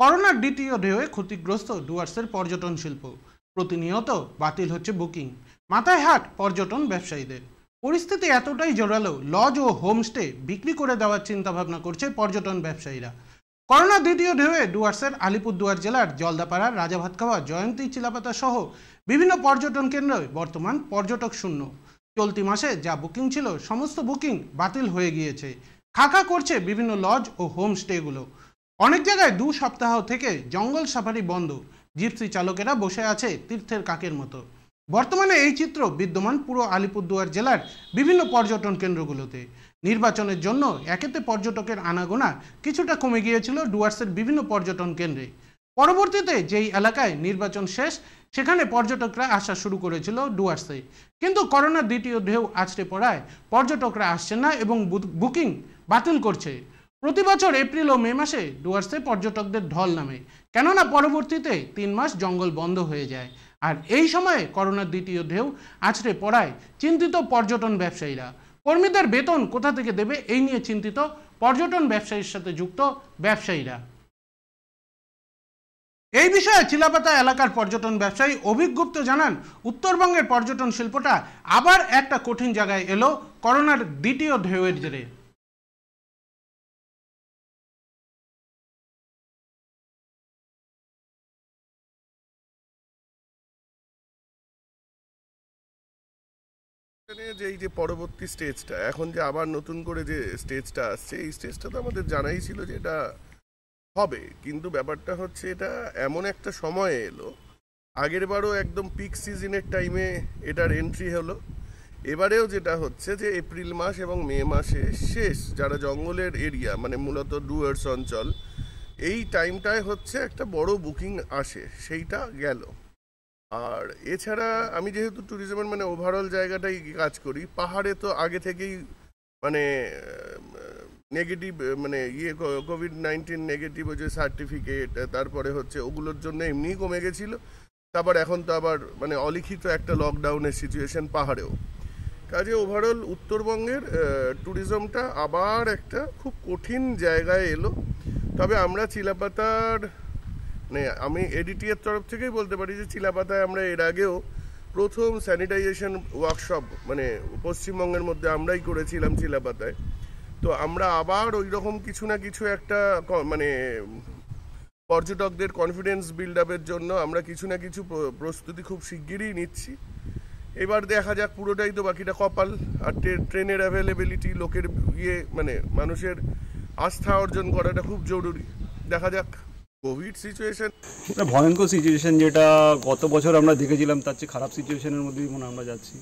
করোনার দ্বিতীয় ঢেউয়ে ক্ষতিগ্রস্ত ডুয়ার্সের পর্যটন শিল্প প্রতিনিয়ত বাতিল হচ্ছে বুকিং মাথায় হাট পর্যটন ব্যবসায়ীদের পরিস্থিতি এতটাই জোরালো লজ ও হোমস্টে বিক্রি করে দেওয়ার চিন্তাভাবনা করছে পর্যটন ব্যবসায়ীরা করোনা দ্বিতীয় ঢেউয়ে ডুয়ার্সের আলিপুরদুয়ার জেলার জলদাপাড়া রাজাভাতখাওয়া জয়ন্তী চিলাপাতা সহ বিভিন্ন পর্যটন কেন্দ্রে বর্তমান পর্যটক শূন্য চলতি মাসে যা বুকিং ছিল সমস্ত বুকিং বাতিল হয়ে গিয়েছে খাকা করছে বিভিন্ন লজ ও হোমস্টেগুলো অনেক জায়গায় দু সপ্তাহ থেকে জঙ্গল সাফারি বন্ধ জিপসি চালকেরা বসে আছে তীর্থের কাকের মতো বর্তমানে এই চিত্র বিদ্যমান পুরো আলিপুরদুয়ার জেলার বিভিন্ন পর্যটন কেন্দ্রগুলোতে নির্বাচনের জন্য একেতে পর্যটকের আনাগোনা কিছুটা কমে গিয়েছিল ডুয়ার্সের বিভিন্ন পর্যটন কেন্দ্রে পরবর্তীতে যেই এলাকায় নির্বাচন শেষ সেখানে পর্যটকরা আসা শুরু করেছিল ডুয়ার্সে কিন্তু করোনার দ্বিতীয় ঢেউ আছড়ে পড়ায় পর্যটকরা আসছে না এবং বুকিং বাতিল করছে প্রতি বছর এপ্রিল ও মে মাসে ডুয়ার্সে পর্যটকদের ঢল নামে কেননা পরবর্তীতে তিন মাস জঙ্গল বন্ধ হয়ে যায় আর এই সময়ে করোনার দ্বিতীয় ঢেউ আছড়ে পড়ায় চিন্তিত পর্যটন ব্যবসায়ীরা কর্মীদের বেতন কোথা থেকে দেবে এই নিয়ে চিন্তিত পর্যটন ব্যবসায়ীর সাথে যুক্ত ব্যবসায়ীরা এই বিষয়ে চিলাপাতা এলাকার পর্যটন ব্যবসায়ী অভিজ্ঞপ্ত জানান উত্তরবঙ্গের পর্যটন শিল্পটা আবার একটা কঠিন জায়গায় এলো করোনার দ্বিতীয় ঢেউয়ের জেরে যে এই যে পরবর্তী স্টেজটা এখন যে আবার নতুন করে যে স্টেজটা আসছে এই স্টেজটা তো আমাদের জানাই ছিল যে এটা হবে কিন্তু ব্যাপারটা হচ্ছে এটা এমন একটা সময়ে এলো আগের বারও একদম পিক সিজনের টাইমে এটার এন্ট্রি হলো এবারেও যেটা হচ্ছে যে এপ্রিল মাস এবং মে মাসে শেষ যারা জঙ্গলের এরিয়া মানে মূলত ডুয়ার্স অঞ্চল এই টাইমটায় হচ্ছে একটা বড় বুকিং আসে সেইটা গেল আর এছাড়া আমি যেহেতু ট্যুরিজমের মানে ওভারঅল জায়গাটাই কাজ করি পাহাড়ে তো আগে থেকেই মানে নেগেটিভ মানে ইয়ে কোভিড নাইন্টিন নেগেটিভ যে সার্টিফিকেট তারপরে হচ্ছে ওগুলোর জন্য এমনিই কমে গেছিলো তারপর এখন তো আবার মানে অলিখিত একটা লকডাউনের সিচুয়েশন পাহাড়েও কাজে ওভারঅল উত্তরবঙ্গের ট্যুরিজমটা আবার একটা খুব কঠিন জায়গায় এলো তবে আমরা চিলাপাতার মানে আমি এডিটিএর তরফ থেকেই বলতে পারি যে চিলাপাতায় আমরা এর আগেও প্রথম স্যানিটাইজেশন ওয়ার্কশপ মানে পশ্চিমবঙ্গের মধ্যে আমরাই করেছিলাম চিলাপাতায় তো আমরা আবার ওই রকম কিছু না কিছু একটা মানে পর্যটকদের কনফিডেন্স বিল্ড আপের জন্য আমরা কিছু না কিছু প্রস্তুতি খুব শিগগিরই নিচ্ছি এবার দেখা যাক পুরোটাই তো বাকিটা কপাল আর ট্রেনের অ্যাভেলেবিলিটি লোকের ইয়ে মানে মানুষের আস্থা অর্জন করাটা খুব জরুরি দেখা যাক কোভিড সিচুয়েশন ভয়ঙ্কর সিচুয়েশন যেটা গত বছর আমরা দেখেছিলাম তার চেয়ে খারাপ সিচুয়েশনের মধ্যেই মনে আমরা যাচ্ছি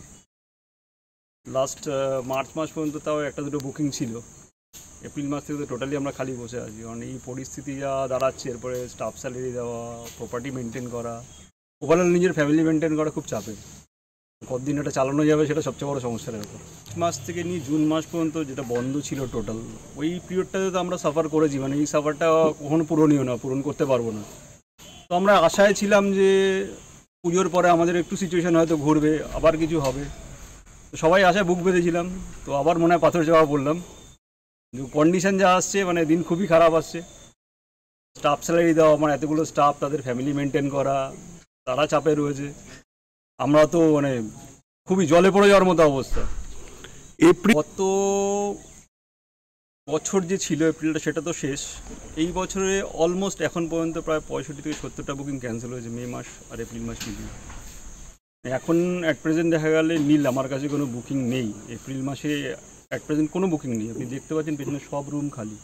লাস্ট মার্চ মাস পর্যন্ত তাও একটা দুটো বুকিং ছিল এপ্রিল মাস থেকে তো টোটালি আমরা খালি বসে আছি কারণ এই পরিস্থিতি যা দাঁড়াচ্ছে এরপরে স্টাফ স্যালারি দেওয়া প্রপার্টি মেনটেন করা ওভারঅল নিজের ফ্যামিলি মেনটেন করা খুব চাপের কতদিন এটা চালানো যাবে সেটা সবচেয়ে বড় সমস্যার ব্যাপার মাস থেকে নিয়ে জুন মাস পর্যন্ত যেটা বন্ধ ছিল টোটাল ওই পিরিয়ডটাতে তো আমরা সাফার করেছি মানে এই সাফারটা কখনো পূরণীয় না পূরণ করতে পারবো না তো আমরা আশায় ছিলাম যে পুজোর পরে আমাদের একটু সিচুয়েশান হয়তো ঘুরবে আবার কিছু হবে তো সবাই আশায় বুক বেঁধেছিলাম তো আবার মনে হয় পাথর যাওয়া বললাম কিন্তু কন্ডিশান যা আসছে মানে দিন খুবই খারাপ আসছে স্টাফ স্যালারি দেওয়া মানে এতগুলো স্টাফ তাদের ফ্যামিলি মেনটেন করা তারা চাপে রয়েছে আমরা তো মানে খুবই জলে পড়ে যাওয়ার মতো অবস্থা এপ্রিল কত বছর যে ছিল এপ্রিলটা সেটা তো শেষ এই বছরে অলমোস্ট এখন পর্যন্ত প্রায় পঁয়ষট্টি থেকে সত্তরটা বুকিং ক্যান্সেল হয়েছে মে মাস আর এপ্রিল মাস মিলিয়ে এখন অ্যাট প্রেজেন্ট দেখা গেলে নীল আমার কাছে কোনো বুকিং নেই এপ্রিল মাসে অ্যাট প্রেজেন্ট কোনো বুকিং নেই আপনি দেখতে পাচ্ছেন পেছনে সব রুম খালি